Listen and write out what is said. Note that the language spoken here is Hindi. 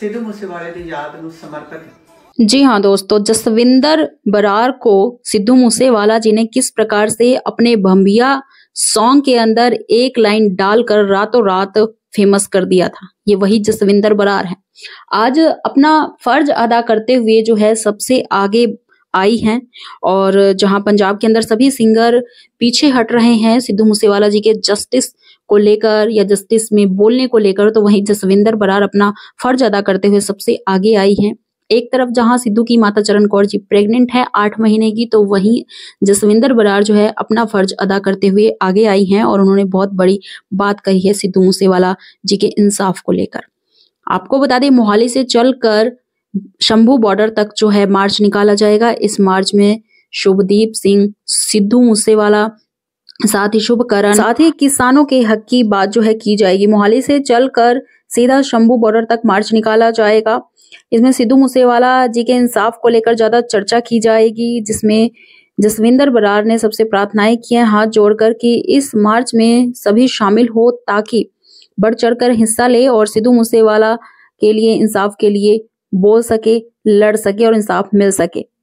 सिद्धू मूसेवाले की याद ਨੂੰ समर्पित जी हाँ दोस्तों जसविंदर बरार को सिद्धू मूसेवाला जी ने किस प्रकार से अपने भंभिया सॉन्ग के अंदर एक लाइन डालकर रातों रात फेमस कर दिया था ये वही जसविंदर बरार है आज अपना फर्ज अदा करते हुए जो है सबसे आगे आई हैं और जहां पंजाब के अंदर सभी सिंगर पीछे हट रहे हैं सिद्धू मूसेवाला जी के जस्टिस को लेकर या जस्टिस में बोलने को लेकर तो वहीं जसविंदर बरार अपना फर्ज अदा करते हुए सबसे आगे आई हैं एक तरफ जहां सिद्धू की माता चरण कौर जी प्रेग्नेंट है आठ महीने की तो वहीं जसविंदर बरार जो है अपना फर्ज अदा करते हुए आगे आई हैं और उन्होंने बहुत बड़ी बात कही है सिद्धू मूसेवाला जी के इंसाफ को लेकर आपको बता दें मोहाली से चलकर शंभू बॉर्डर तक जो है मार्च निकाला जाएगा इस मार्च में शुभदीप सिंह सिद्धू मूसेवाला साथ ही शुभकरण साथ ही किसानों के हक की बात जो है की जाएगी मोहाली से चलकर सीधा शंभू बॉर्डर तक मार्च निकाला जाएगा इसमें सिद्धू मूसेवाला जी के इंसाफ को लेकर ज्यादा चर्चा की जाएगी जिसमें जसविंदर बरार ने सबसे प्रार्थनाएं की है हाथ जोड़कर कि इस मार्च में सभी शामिल हो ताकि बढ़ चढ़कर हिस्सा ले और सिद्धू मूसेवाला के लिए इंसाफ के लिए बोल सके लड़ सके और इंसाफ मिल सके